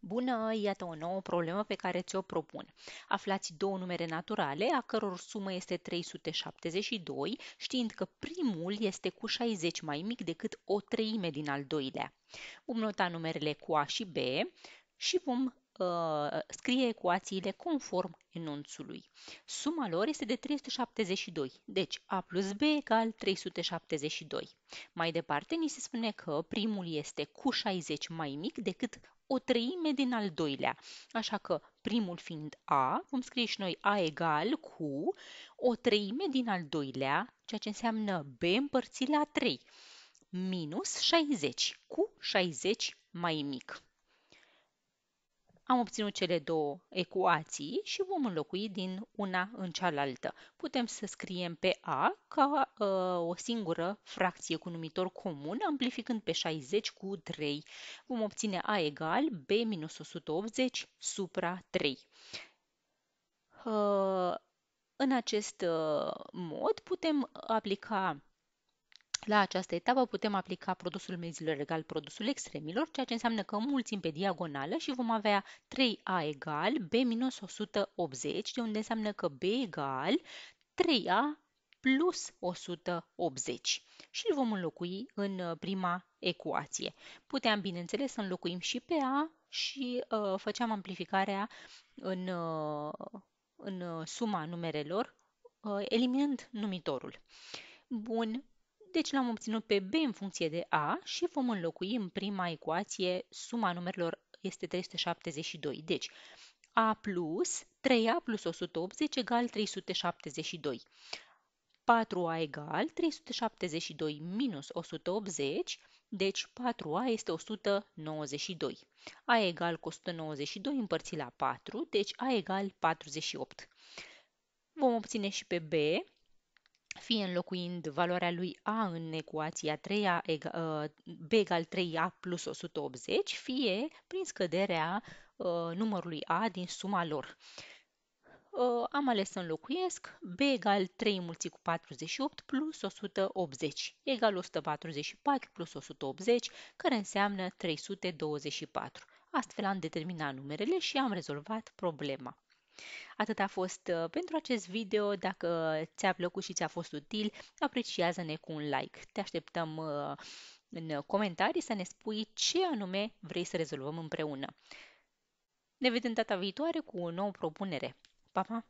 Bună, iată o nouă problemă pe care ți-o propun. Aflați două numere naturale, a căror sumă este 372, știind că primul este cu 60 mai mic decât o treime din al doilea. Vom nota numerele cu A și B și vom uh, scrie ecuațiile conform enunțului. Suma lor este de 372, deci A plus B egal 372. Mai departe, ni se spune că primul este cu 60 mai mic decât o treime din al doilea. Așa că primul fiind A, vom scrie și noi A egal cu o treime din al doilea, ceea ce înseamnă B împărțit la 3, minus 60, cu 60 mai mic. Am obținut cele două ecuații și vom înlocui din una în cealaltă. Putem să scriem pe A ca uh, o singură fracție cu numitor comun, amplificând pe 60 cu 3. Vom obține A egal B minus 180 supra 3. Uh, în acest uh, mod putem aplica la această etapă putem aplica produsul mezilor egal produsul extremilor, ceea ce înseamnă că mulțim pe diagonală și vom avea 3a egal b minus 180, de unde înseamnă că b egal 3a plus 180 și îl vom înlocui în uh, prima ecuație. Puteam, bineînțeles, să înlocuim și pe a și uh, făceam amplificarea în, uh, în suma numerelor, uh, eliminând numitorul. Bun, deci l-am obținut pe B în funcție de A și vom înlocui în prima ecuație suma numerelor este 372. Deci A plus 3A plus 180 egal 372. 4A egal 372 minus 180, deci 4A este 192. A egal cu 192 împărțit la 4, deci A egal 48. Vom obține și pe B fi înlocuind valoarea lui A în ecuația 3A, ă, B egal 3A plus 180, fie prin scăderea ă, numărului A din suma lor. Ă, am ales să înlocuiesc B egal 3 înmulțit cu 48 plus 180 egal 144 plus 180, care înseamnă 324. Astfel am determinat numerele și am rezolvat problema. Atât a fost uh, pentru acest video. Dacă ți-a plăcut și ți-a fost util, apreciază-ne cu un like. Te așteptăm uh, în comentarii să ne spui ce anume vrei să rezolvăm împreună. Ne vedem data viitoare cu o nouă propunere. Pa, pa!